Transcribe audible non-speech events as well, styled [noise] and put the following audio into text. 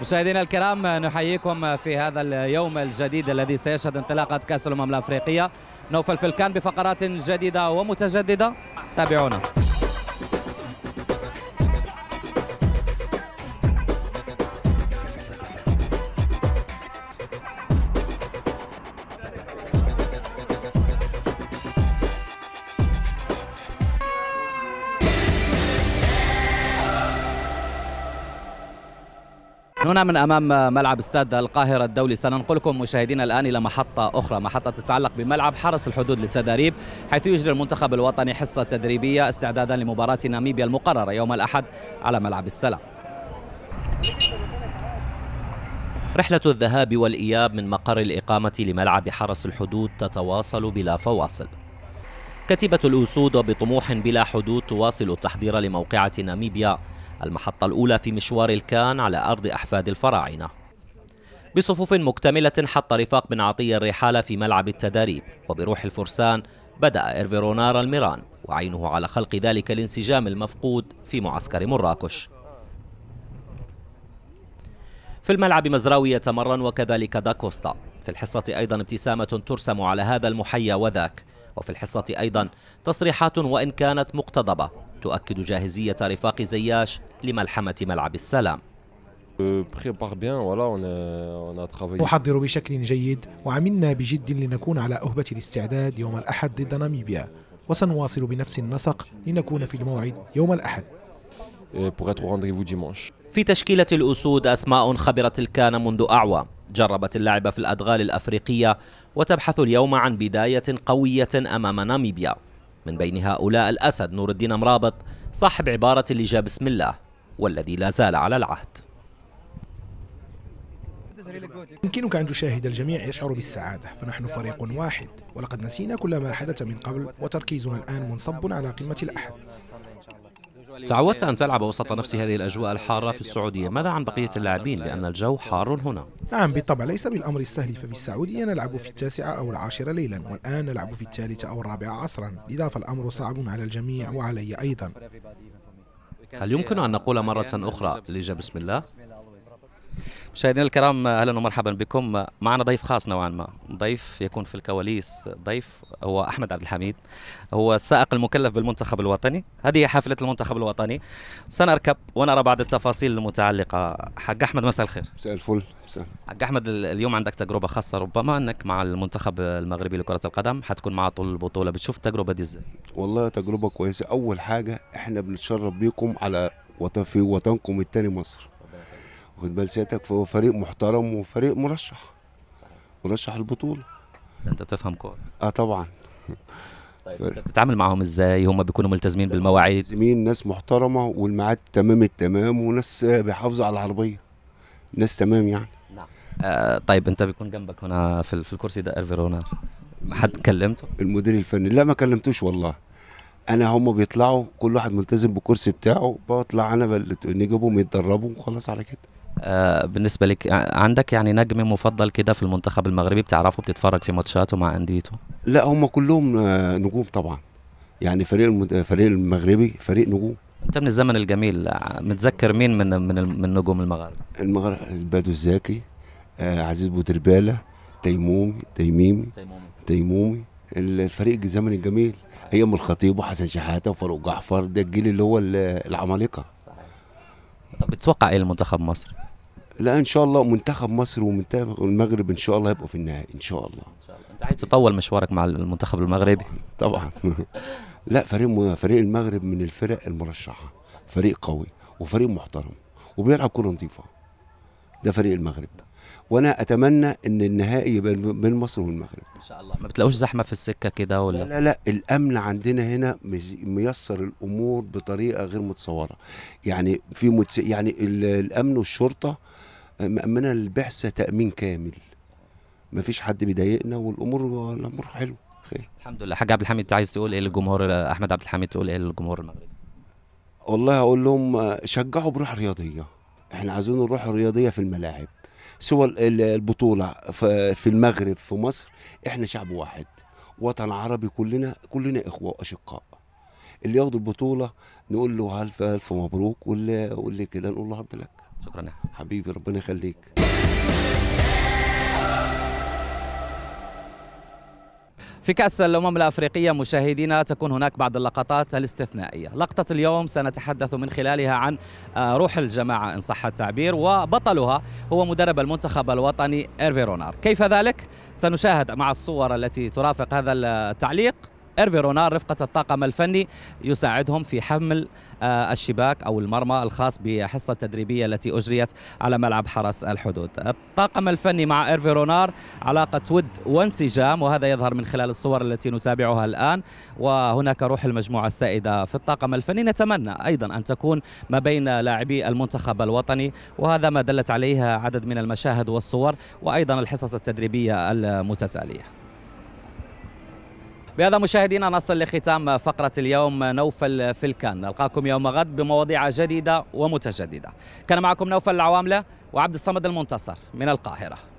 مشاهدينا الكرام نحييكم في هذا اليوم الجديد الذي سيشهد انطلاقة كأس الأمم الأفريقية نوفل فلكان بفقرات جديدة ومتجددة تابعونا نحن هنا من أمام ملعب استاد القاهرة الدولي سننقلكم مشاهدينا الآن إلى محطة أخرى محطة تتعلق بملعب حرس الحدود للتدريب حيث يجري المنتخب الوطني حصة تدريبية استعدادا لمباراة ناميبيا المقررة يوم الأحد على ملعب السلام رحلة الذهاب والإياب من مقر الإقامة لملعب حرس الحدود تتواصل بلا فواصل كتيبة الأسود وبطموح بلا حدود تواصل التحضير لموقعة ناميبيا المحطة الأولى في مشوار الكان على أرض أحفاد الفراعنة بصفوف مكتملة حط رفاق بن عطية الرحالة في ملعب التدريب وبروح الفرسان بدأ إيرفيرونار الميران وعينه على خلق ذلك الانسجام المفقود في معسكر مراكش في الملعب مزراوي يتمرن وكذلك داكوستا في الحصة أيضا ابتسامة ترسم على هذا المحيا وذاك وفي الحصة أيضا تصريحات وإن كانت مقتضبة تؤكد جاهزية رفاق زياش لملحمة ملعب السلام نحضر بشكل جيد وعملنا بجد لنكون على أهبة الاستعداد يوم الأحد ضد ناميبيا وسنواصل بنفس النسق لنكون في الموعد يوم الأحد في تشكيلة الأسود أسماء خبرت الكان منذ أعوام جربت اللعب في الأدغال الأفريقية وتبحث اليوم عن بداية قوية أمام ناميبيا من بين هؤلاء الأسد نور الدين مرابط صاحب عبارة اللي جاء بسم الله والذي لا زال على العهد يمكنك أن تشاهد الجميع يشعر بالسعادة فنحن فريق واحد ولقد نسينا كل ما حدث من قبل وتركيزنا الآن منصب على قمة الأحد تعودت أن تلعب وسط نفس هذه الأجواء الحارة في السعودية ماذا عن بقية اللاعبين لأن الجو حار هنا نعم بالطبع ليس بالأمر السهل ففي السعودية نلعب في التاسعة أو العاشرة ليلا والآن نلعب في الثالثة أو الرابعة عصرا لذا فالأمر صعب على الجميع وعلي أيضا هل يمكن أن نقول مرة أخرى لجا بسم الله؟ مشاهدينا الكرام اهلا ومرحبا بكم معنا ضيف خاص نوعا ما ضيف يكون في الكواليس ضيف هو احمد عبد الحميد هو السائق المكلف بالمنتخب الوطني هذه حافله المنتخب الوطني سنركب ونرى بعض التفاصيل المتعلقه حق احمد مساء الخير مساء الفل مساء حق احمد اليوم عندك تجربه خاصه ربما انك مع المنتخب المغربي لكره القدم حتكون مع طول البطوله بتشوف التجربه دي ازاي والله تجربه كويسه اول حاجه احنا بنتشرف بيكم على وطن في وطنكم الثاني مصر واخد بال سيادتك فهو فريق محترم وفريق مرشح مرشح البطوله انت بتفهم كوره اه طبعا طيب انت بتتعامل معاهم ازاي هم بيكونوا ملتزمين بالمواعيد ملتزمين ناس محترمه والميعاد تمام التمام وناس بيحافظوا على العربيه ناس تمام يعني نعم آه طيب انت بيكون جنبك هنا في, في الكرسي ده ما حد كلمته المدير الفني لا ما كلمتوش والله انا هم بيطلعوا كل واحد ملتزم بالكرسي بتاعه بطلع انا بل... نجيبهم يتدربوا وخلاص على كده آه، بالنسبه لك عندك يعني نجم مفضل كده في المنتخب المغربي بتعرفه بتتفرج في ماتشاته مع انديته لا هم كلهم آه، نجوم طبعا يعني فريق المد... فريق المغربي فريق نجوم انت من الزمن الجميل آه، متذكر مين من من من نجوم المغرب المغرب بدو الزاكي عزيز بودرباله تيمومي تيميمي تيمومي تيمومي الفريق الزمن الجميل ايام الخطيب وحسن شحاته وفاروق جعفر ده الجيل اللي هو العمالقه بتتوقع ايه المنتخب مصر؟ لا ان شاء الله منتخب مصر ومنتخب المغرب ان شاء الله هيبقوا في النهائي ان شاء الله ان شاء الله انت عايز تطول مشوارك مع المنتخب المغربي طبعا, [laughs] لا فريق فريق المغرب من الفرق المرشحه فريق قوي وفريق محترم وبيلعب كره نظيفه ده فريق المغرب وانا اتمنى ان النهائي يبقى بين مصر والمغرب ان شاء الله ما بتلاقوش زحمه في السكه كده ولا لا, لا لا الامن عندنا هنا ميسر الامور بطريقه غير متصوره يعني في متس... يعني الامن والشرطه مامنه البعثه تامين كامل ما فيش حد بيضايقنا والامور الامور حلوه خير الحمد لله حاج عبد الحميد انت عايز تقول ايه للجمهور احمد عبد الحميد تقول ايه للجمهور المغربي والله اقول لهم شجعوا بروح رياضيه احنا عايزين الروح الرياضيه في الملاعب سوى البطوله في المغرب في مصر احنا شعب واحد وطن عربي كلنا كلنا اخوه واشقاء اللي ياخد البطوله نقول له الف الف مبروك واللي كده نقول له هارد لك شكرا حبيبي ربنا يخليك في كأس الأمم الأفريقية مشاهدينا تكون هناك بعض اللقطات الاستثنائية لقطة اليوم سنتحدث من خلالها عن آه، روح الجماعة إن صح التعبير وبطلها هو مدرب المنتخب الوطني إيرفي رونار كيف ذلك؟ سنشاهد مع الصور التي ترافق هذا التعليق ايرفي رونار رفقة الطاقم الفني يساعدهم في حمل آه، الشباك أو المرمى الخاص بحصة التدريبية التي أجريت على ملعب حرس الحدود الطاقم الفني مع ايرفي رونار علاقة ود وانسجام وهذا يظهر من خلال الصور التي نتابعها الآن وهناك روح المجموعة السائدة في الطاقم الفني نتمنى أيضا أن تكون ما بين لاعبي المنتخب الوطني وهذا ما دلت عليه عدد من المشاهد والصور وأيضا الحصص التدريبية المتتالية بهذا مشاهدينا نصل لختام فقرة اليوم نوفل في الكان نلقاكم يوم غد بمواضيع جديدة ومتجددة كان معكم نوفل العواملة وعبد الصمد المنتصر من القاهرة